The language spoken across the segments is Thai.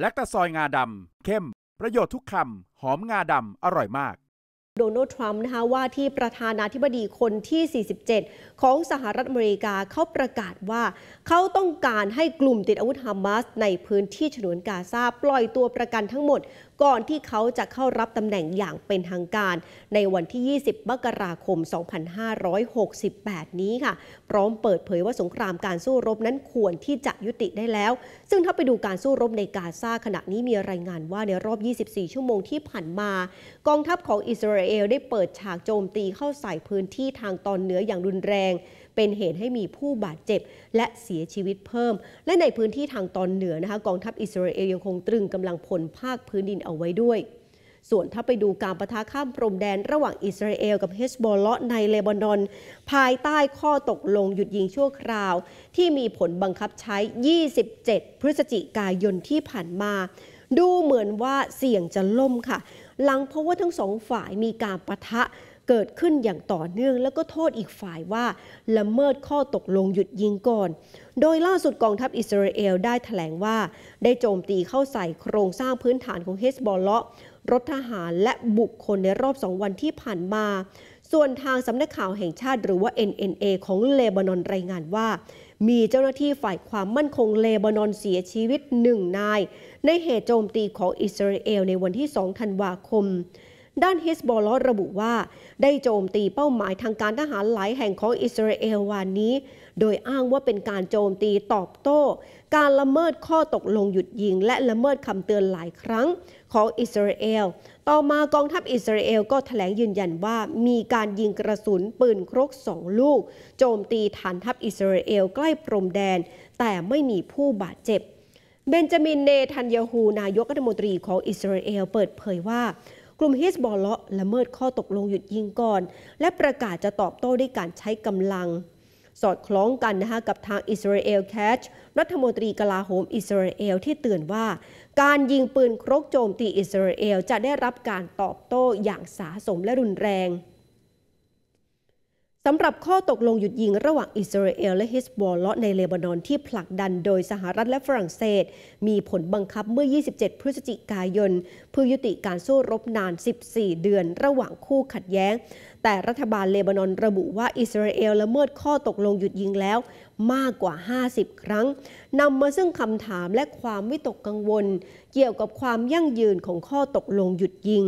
แลคตาซอยงาดำเข้ม ประโยชน์ทุกคำหอมงาดำอร่อยมาก โดนัลด์ทรัมป์นะคะว่าที่ประธานาธิบดีคนที่ 47 ของสหรัฐอเมริกาเขาประกาศว่า เขาต้องการให้กลุ่มติดอาวุธฮามาส ในพื้นที่ฉนวนกาซาปล่อยตัวประกันทั้งหมดก่อนที่เขาจะเข้ารับตำแหน่งอย่างเป็นทางการ ในวันที่ 20 มกราคม 2568 นี้ค่ะ พร้อมเปิดเผยว่าสงครามการสู้รบนั้นควรที่จะยุติได้แล้ว ซึ่งถ้าไปดูการสู้รบในกาซาขณะนี้มีรายงานว่า ในรอบ 24 ชั่วโมงที่ผ่านมา กองทัพของอิสราเอลได้เปิดฉากโจมตีเข้าใส่พื้นที่ทางตอนเหนืออย่างรุนแรงเป็นเหตุให้มีผู้บาดเจ็บและเสียชีวิตเพิ่ม และในพื้นที่ทางตอนเหนือนะคะกองทัพอิสราเอลยังคงตรึงกำลังพลภาคพื้นดินเอาไว้ด้วย ส่วนถ้าไปดูการประทะข้ามพรมแดนระหว่างอิสราเอลกับเฮสบอลเลาะในเลบานอน ภายใต้ข้อตกลงหยุดยิงชั่วคราว ที่มีผลบังคับใช้ 27 พฤศจิกายนที่ผ่านมา ดูเหมือนว่าเสี่ยงจะล่มค่ะ หลังเพราะว่าทั้งสองฝ่ายมีการประทะเกิดขึ้นอย่างต่อเนื่องแล้วก็โทษอีกฝ่ายว่าละเมิดข้อตกลงหยุดยิงก่อน โดยล่าสุดกองทัพอิสราเอลได้ถแถลงว่าได้โจมตีเข้าใส่โครงสร้างพื้นฐานของเฮสบอลเลาะรถทหารและบุคคลในรอบสองวันที่ผ่านมา ส่วนทางสำนักข่าวแห่งชาติหรือว่า NNA ของเลบานอนรายงานว่า มีเจ้าหน้าที่ฝ่ายความมั่นคงเลบานอนเสียชีวิตหนึ่งนาย ในเหตุโจมตีของอิสราเอล ในวันที่2ธันวาคมด้านฮิสบอลระบุว่าได้โจมตีเป้าหมายทางการทหารหลายแห่งของอิสราเอลวันนี้ โดยอ้างว่าเป็นการโจมตีตอบโต้ การละเมิดข้อตกลงหยุดยิงและละเมิดคำเตือนหลายครั้งของอิสราเอล ต่อมากองทัพอิสราเอลก็ถแถลงยืนยันว่ามีการยิงกระสุนปืนครกสองลูก โจมตีฐานทัพอิสราเอลใกล้พรมแดน แต่ไม่มีผู้บาดเจ็บ เบนจามิน เนทันยาฮู นายกรัฐมนตรีของอิสราเอลเปิดเผยว่ากลุ่มฮิสบอลเลาะละเมิดข้อตกลงหยุดยิงก่อน และประกาศจะตอบโต้ด้วยการใช้กำลัง สอดคล้องกันนะคะกับทางอิสราเอลแคชรัฐมนตรีกลาโหมอิสราเอลที่เตือนว่าการยิงปืนครกโจมตีอิสราเอลจะได้รับการตอบโต้อย่างสาสมและรุนแรงสำหรับข้อตกลงหยุดยิงระหว่างอิสราเอลและฮิสบอลเลาะในเลบานอนที่ผลักดันโดยสหรัฐและฝรั่งเศสมีผลบังคับเมื่อ 27 พฤศจิกายน เพื่อยุติการสู้รบนาน 14 เดือนระหว่างคู่ขัดแย้งแต่รัฐบาลเลบานอนระบุว่าอิสราเอลละเมิดข้อตกลงหยุดยิงแล้วมากกว่า 50 ครั้งนำมาซึ่งคำถามและความวิตกกังวล เกี่ยวกับความยั่งยืนของข้อตกลงหยุดยิง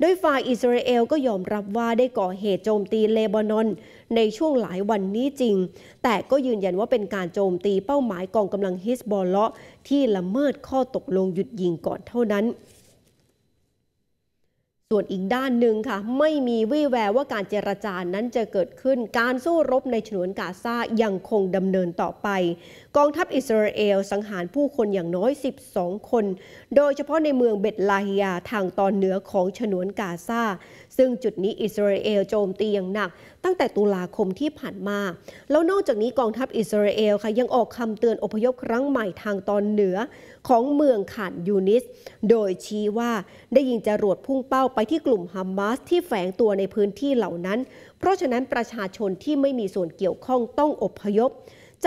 โดยฝ่ายอิสราเอลก็ยอมรับว่าได้ก่อเหตุโจมตีเลบานอน ในช่วงหลายวันนี้จริง แต่ก็ยืนยันว่าเป็นการโจมตีเป้าหมายกองกำลังฮิสบอลเลาะที่ละเมิดข้อตกลงหยุดยิงก่อนเท่านั้นส่วนอีกด้านหนึ่งค่ะ ไม่มีวี่แววว่าการเจรจานั้นจะเกิดขึ้นการสู้รบในฉนวนกาซายังคงดำเนินต่อไป กองทัพอิสราเอล สังหารผู้คนอย่างน้อย 12 คน โดยเฉพาะในเมืองเบตลาฮิยาทางตอนเหนือของฉนวนกาซาซึ่งจุดนี้อิสราเอลโจมตีอย่างหนัก ตั้งแต่ตุลาคมที่ผ่านมา แล้วนอกจากนี้กองทัพอิสราเอลค่ะยังออกคำเตือนอพยพครั้งใหม่ทางตอนเหนือของเมืองขานยูนิส โดยชี้ว่าได้ยิงจรวดพุ่งเป้าไปที่กลุ่มฮามาส ที่แฝงตัวในพื้นที่เหล่านั้น เพราะฉะนั้นประชาชนที่ไม่มีส่วนเกี่ยวข้องต้องอบพยพ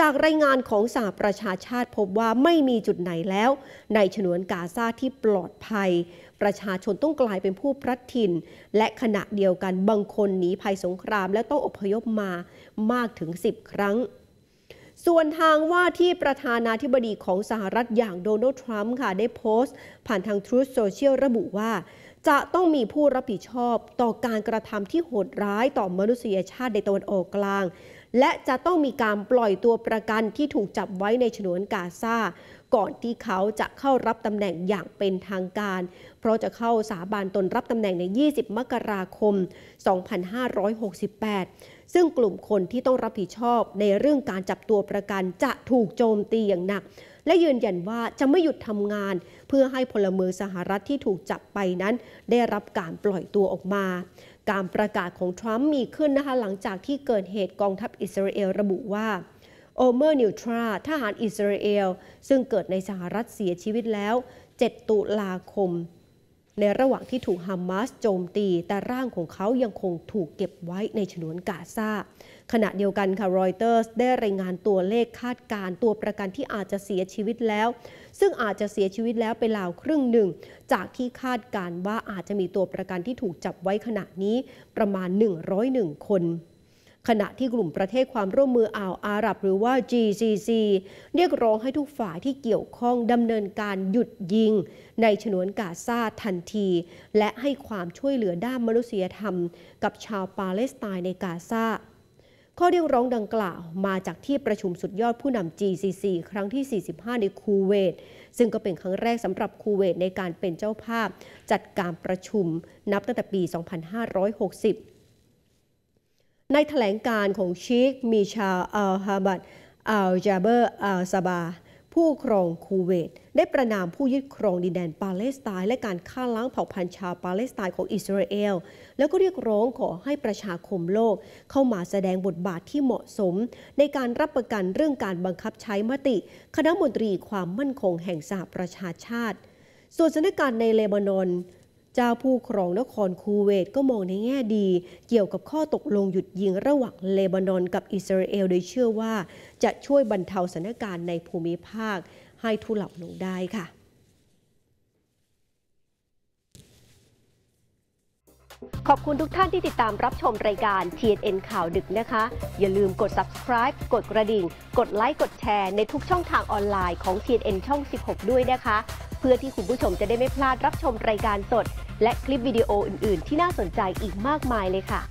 จากรายงานของสหประชาชาติพบว่าไม่มีจุดไหนแล้ว ในฉนวนกาซาที่ปลอดภัย ประชาชนต้องกลายเป็นผู้พลัดถิ่น และขณะเดียวกันบางคนหนีภัยสงครามและต้องอพยพมามากถึง 10 ครั้งส่วนทางว่าที่ประธานาธิบดีของสหรัฐอย่างโดนัลด์ทรัมป์ค่ะได้โพสต์ผ่านทางทรูสโซเชียลระบุว่า จะต้องมีผู้รับผิดชอบต่อการกระทำที่โหดร้ายต่อมนุษยชาติในตะวันออกกลางและจะต้องมีการปล่อยตัวประกันที่ถูกจับไว้ในฉนวนกาซาก่อนที่เขาจะเข้ารับตำแหน่งอย่างเป็นทางการ เพราะจะเข้าสาบานตนรับตำแหน่งใน 20 มกราคม 2568 ซึ่งกลุ่มคนที่ต้องรับผิดชอบในเรื่องการจับตัวประกันจะถูกโจมตีอย่างหนัก และยืนยันว่าจะไม่หยุดทำงาน เพื่อให้พลเมืองสหรัฐที่ถูกจับไปนั้น ได้รับการปล่อยตัวออกมาการประกาศของทรัมป์มีขึ้นนะคะหลังจากที่เกิดเหตุกองทัพอิสราเอลระบุว่าโอเมอร์นิวทราทหารอิสราเอลซึ่งเกิดในสหรัฐเสียชีวิตแล้ว 7 ตุลาคม ในระหว่างที่ถูกฮามมาสโจมตี แต่ร่างของเขายังคงถูกเก็บไว้ในฉนวนกาซาขณะเดียวกันค่ะรอยเตอร์สได้รายงานตัวเลขคาดการตัวประกันที่อาจจะเสียชีวิตแล้ว ซึ่งอาจจะเสียชีวิตแล้วไปราวครึ่งหนึ่ง จากที่คาดการว่าอาจจะมีตัวประกันที่ถูกจับไว้ขณะนี้ประมาณ 101 คน ขณะที่กลุ่มประเทศความร่วมมืออ่าวอาหรับหรือว่า GCC เรียกร้องให้ทุกฝ่ายที่เกี่ยวข้องดำเนินการหยุดยิง ในฉนวนกาซาทันที และให้ความช่วยเหลือด้านมนุษยธรรม กับชาวปาเลสไตน์ในกาซาข้อเรียกร้องดังกล่าวมาจากที่ประชุมสุดยอดผู้นำ GCC ครั้งที่ 45 ในคูเวต ซึ่งก็เป็นครั้งแรกสำหรับคูเวตในการเป็นเจ้าภาพจัดการประชุมนับตั้งแต่ปี 2560 ในแถลงการของชีคมีชาอัลฮาบัด อัลจาเบอร์ อัลซาบาผู้ครองคูเวต ได้ประนามผู้ยึดครองดินแดนปาเลสไตน์และการฆ่าล้างเผ่าพันธุ์ชาวปาเลสไตน์ของอิสราเอล แล้วก็เรียกร้องขอให้ประชาคมโลกเข้ามาแสดงบทบาทที่เหมาะสม ในการรับประกันเรื่องการบังคับใช้มติ คณะมนตรีความมั่นคงแห่งสหประชาชาติ ส่วนสถานการณ์ในเลบานอนเจ้าผู้ครองนครคูเวตก็มองในแง่ดี เกี่ยวกับข้อตกลงหยุดยิงระหว่างเลบานอนกับอิสราเอล โดยเชื่อว่าจะช่วยบรรเทาสถานการณ์ในภูมิภาค ให้ทุเลาลงได้ค่ะ ขอบคุณทุกท่านที่ติดตามรับชมรายการ TNN ข่าวดึกนะคะ อย่าลืมกด subscribe กดกระดิ่ง กดไลค์กดแชร์ในทุกช่องทางออนไลน์ของ TNN ช่อง 16 ด้วยนะคะ เพื่อที่คุณผู้ชมจะได้ไม่พลาดรับชมรายการสดและคลิปวิดีโออื่นๆ ที่น่าสนใจอีกมากมายเลยค่ะ